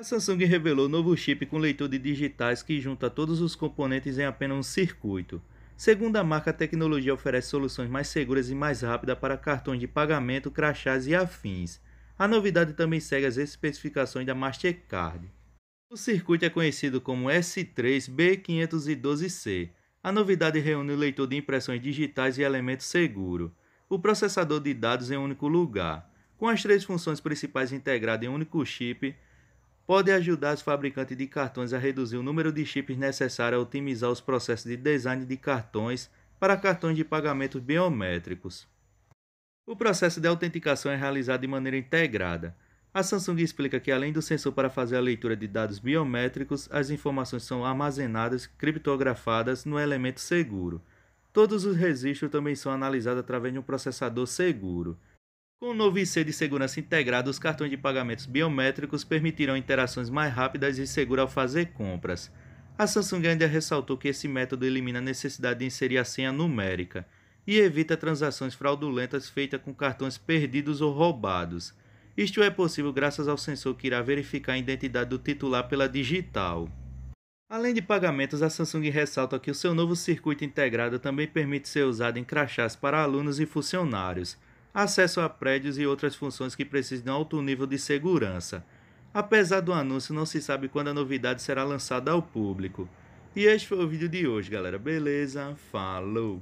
A Samsung revelou novo chip com leitor de digitais que junta todos os componentes em apenas um circuito. Segundo a marca, a tecnologia oferece soluções mais seguras e mais rápidas para cartões de pagamento, crachás e afins. A novidade também segue as especificações da Mastercard. O circuito é conhecido como S3B512C. A novidade reúne o leitor de impressões digitais e elemento seguro, o processador de dados em um único lugar. Com as três funções principais integradas em um único chip, pode ajudar os fabricantes de cartões a reduzir o número de chips necessário a otimizar os processos de design de cartões para cartões de pagamentos biométricos. O processo de autenticação é realizado de maneira integrada. A Samsung explica que, além do sensor para fazer a leitura de dados biométricos, as informações são armazenadas, criptografadas no elemento seguro. Todos os registros também são analisados através de um processador seguro. Com o novo IC de segurança integrado, os cartões de pagamentos biométricos permitirão interações mais rápidas e seguras ao fazer compras. A Samsung ainda ressaltou que esse método elimina a necessidade de inserir a senha numérica e evita transações fraudulentas feitas com cartões perdidos ou roubados. Isto é possível graças ao sensor que irá verificar a identidade do titular pela digital. Além de pagamentos, a Samsung ressalta que o seu novo circuito integrado também permite ser usado em crachás para alunos e funcionários acesso a prédios e outras funções que precisam de um alto nível de segurança. Apesar do anúncio, não se sabe quando a novidade será lançada ao público. E este foi o vídeo de hoje, galera. Beleza? Falou!